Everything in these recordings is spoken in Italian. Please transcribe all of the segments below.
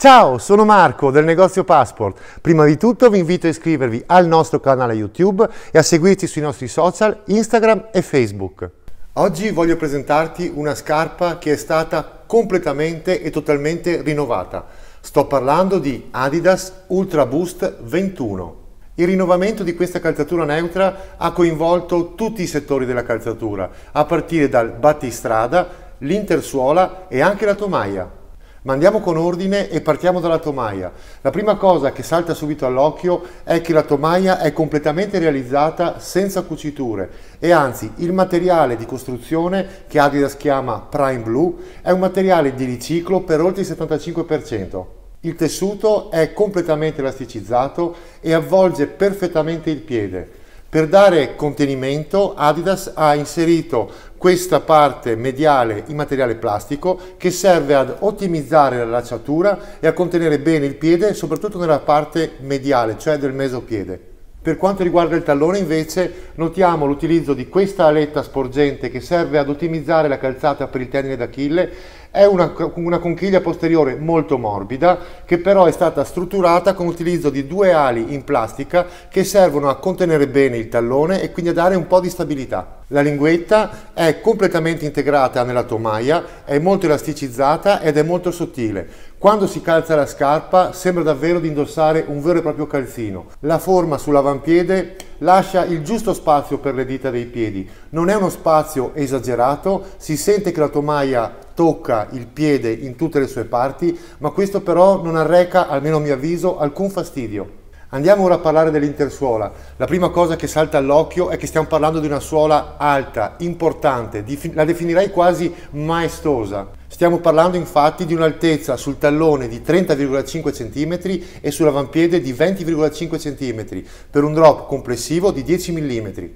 Ciao, sono Marco del negozio Passport. Prima di tutto vi invito a iscrivervi al nostro canale YouTube e a seguirci sui nostri social Instagram e Facebook. Oggi voglio presentarti una scarpa che è stata completamente e totalmente rinnovata. Sto parlando di Adidas Ultra Boost 21. Il rinnovamento di questa calzatura neutra ha coinvolto tutti i settori della calzatura, a partire dal battistrada, l'intersuola e anche la tomaia. Ma andiamo con ordine e partiamo dalla tomaia. La prima cosa che salta subito all'occhio è che la tomaia è completamente realizzata senza cuciture e anzi il materiale di costruzione che Adidas chiama Prime Blue è un materiale di riciclo per oltre il 75%. Il tessuto è completamente elasticizzato e avvolge perfettamente il piede. Per dare contenimento Adidas ha inserito questa parte mediale in materiale plastico che serve ad ottimizzare la lacciatura e a contenere bene il piede, soprattutto nella parte mediale, cioè del mesopiede. Per quanto riguarda il tallone invece notiamo l'utilizzo di questa aletta sporgente che serve ad ottimizzare la calzata per il tendine d'Achille è una, una, conchiglia posteriore molto morbida che però è stata strutturata con l'utilizzo di due ali in plastica che servono a contenere bene il tallone e quindi a dare un po' di stabilità. La linguetta è completamente integrata nella tomaia, è molto elasticizzata ed è molto sottile. Quando si calza la scarpa sembra davvero di indossare un vero e proprio calzino. La forma sull'avampiede lascia il giusto spazio per le dita dei piedi. Non è uno spazio esagerato, si sente che la tomaia tocca il piede in tutte le sue parti, ma questo però non arreca, almeno a mio avviso, alcun fastidio. Andiamo ora a parlare dell'intersuola. La prima cosa che salta all'occhio è che stiamo parlando di una suola alta, importante, la definirei quasi maestosa. Stiamo parlando infatti di un'altezza sul tallone di 30,5 cm e sull'avampiede di 20,5 cm, per un drop complessivo di 10 mm.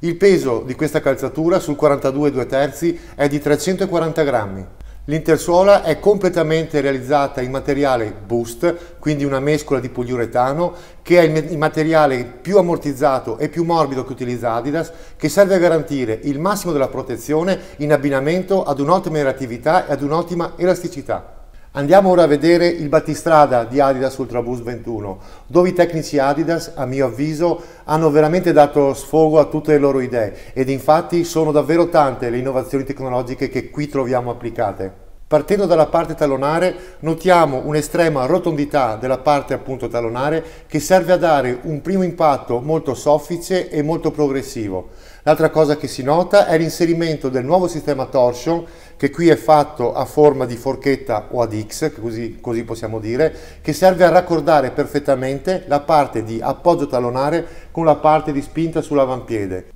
Il peso di questa calzatura sul 42 2 terzi è di 340 grammi. L'intersuola è completamente realizzata in materiale Boost, quindi una mescola di poliuretano, che è il materiale più ammortizzato e più morbido che utilizza Adidas, che serve a garantire il massimo della protezione in abbinamento ad un'ottima reattività e ad un'ottima elasticità. Andiamo ora a vedere il battistrada di Adidas Ultraboost 21, dove i tecnici Adidas, a mio avviso, hanno veramente dato sfogo a tutte le loro idee ed infatti sono davvero tante le innovazioni tecnologiche che qui troviamo applicate. Partendo dalla parte talonare notiamo un'estrema rotondità della parte appunto talonare che serve a dare un primo impatto molto soffice e molto progressivo. L'altra cosa che si nota è l'inserimento del nuovo sistema torsion che qui è fatto a forma di forchetta o ad X, così, così possiamo dire, che serve a raccordare perfettamente la parte di appoggio talonare con la parte di spinta sull'avampiede.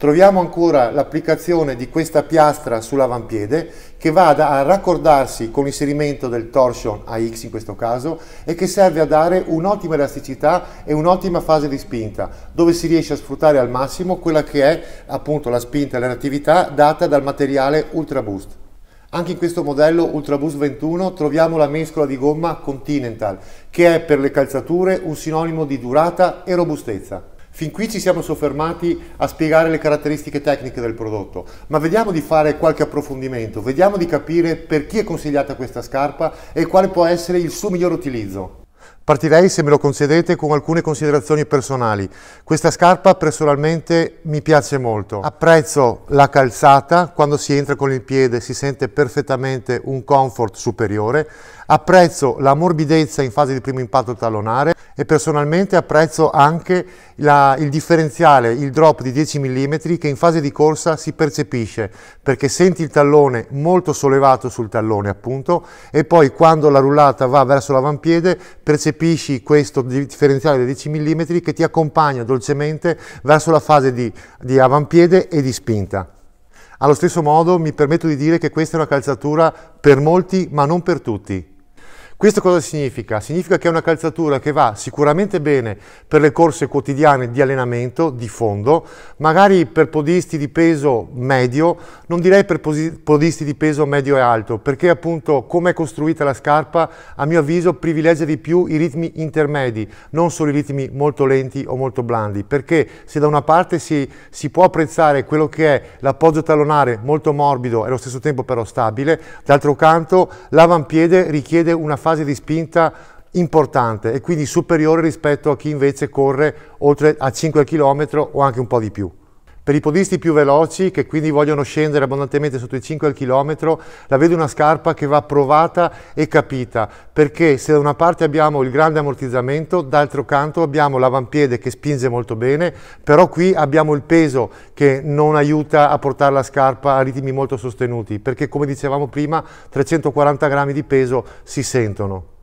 troviamo ancora l'applicazione di questa piastra sull'avampiede che vada a raccordarsi con l'inserimento del torsion AX in questo caso e che serve a dare un'ottima elasticità e un'ottima fase di spinta dove si riesce a sfruttare al massimo quella che è appunto la spinta e la l'attività data dal materiale Ultra Boost. Anche in questo modello Ultra Boost 21 troviamo la mescola di gomma Continental che è per le calzature un sinonimo di durata e robustezza. Fin qui ci siamo soffermati a spiegare le caratteristiche tecniche del prodotto, ma vediamo di fare qualche approfondimento, vediamo di capire per chi è consigliata questa scarpa e quale può essere il suo miglior utilizzo. Partirei, se me lo concedete, con alcune considerazioni personali. Questa scarpa personalmente mi piace molto. Apprezzo la calzata, quando si entra con il piede si sente perfettamente un comfort superiore. Apprezzo la morbidezza in fase di primo impatto tallonare e personalmente apprezzo anche la, il differenziale, il drop di 10 mm che in fase di corsa si percepisce perché senti il tallone molto sollevato sul tallone appunto e poi quando la rullata va verso l'avampiede percepisci percepisci questo differenziale da 10 mm che ti accompagna dolcemente verso la fase di, di avampiede e di spinta. Allo stesso modo mi permetto di dire che questa è una calzatura per molti ma non per tutti. Questo cosa significa? Significa che è una calzatura che va sicuramente bene per le corse quotidiane di allenamento, di fondo, magari per podisti di peso medio, non direi per podisti di peso medio e alto, perché appunto come è costruita la scarpa, a mio avviso privilegia di più i ritmi intermedi, non solo i ritmi molto lenti o molto blandi, perché se da una parte si, si può apprezzare quello che è l'appoggio tallonare molto morbido e allo stesso tempo però stabile, d'altro canto l'avampiede richiede una fase fase di spinta importante e quindi superiore rispetto a chi invece corre oltre a 5 km o anche un po' di più. Per i podisti più veloci, che quindi vogliono scendere abbondantemente sotto i 5 al chilometro, la vedo una scarpa che va provata e capita, perché se da una parte abbiamo il grande ammortizzamento, d'altro canto abbiamo l'avampiede che spinge molto bene, però qui abbiamo il peso che non aiuta a portare la scarpa a ritmi molto sostenuti, perché come dicevamo prima, 340 grammi di peso si sentono.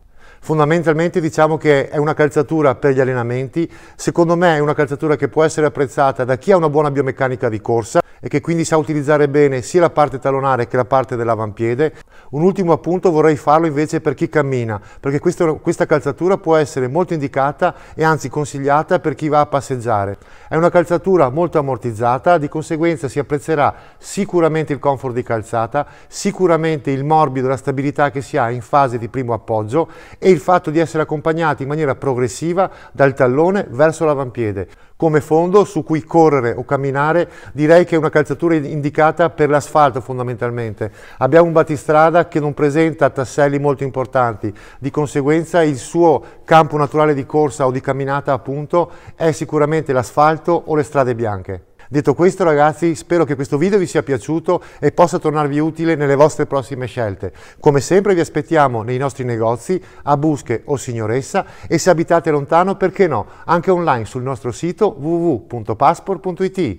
Fondamentalmente diciamo che è una calzatura per gli allenamenti, secondo me è una calzatura che può essere apprezzata da chi ha una buona biomeccanica di corsa e che quindi sa utilizzare bene sia la parte talonare che la parte dell'avampiede. Un ultimo appunto vorrei farlo invece per chi cammina, perché questa, questa calzatura può essere molto indicata e anzi consigliata per chi va a passeggiare. È una calzatura molto ammortizzata, di conseguenza si apprezzerà sicuramente il comfort di calzata, sicuramente il morbido, la stabilità che si ha in fase di primo appoggio e il il fatto di essere accompagnati in maniera progressiva dal tallone verso l'avampiede. Come fondo su cui correre o camminare direi che è una calzatura indicata per l'asfalto fondamentalmente. Abbiamo un battistrada che non presenta tasselli molto importanti, di conseguenza il suo campo naturale di corsa o di camminata appunto è sicuramente l'asfalto o le strade bianche. Detto questo ragazzi, spero che questo video vi sia piaciuto e possa tornarvi utile nelle vostre prossime scelte. Come sempre vi aspettiamo nei nostri negozi, a Busche o Signoressa e se abitate lontano, perché no, anche online sul nostro sito www.passport.it.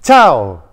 Ciao!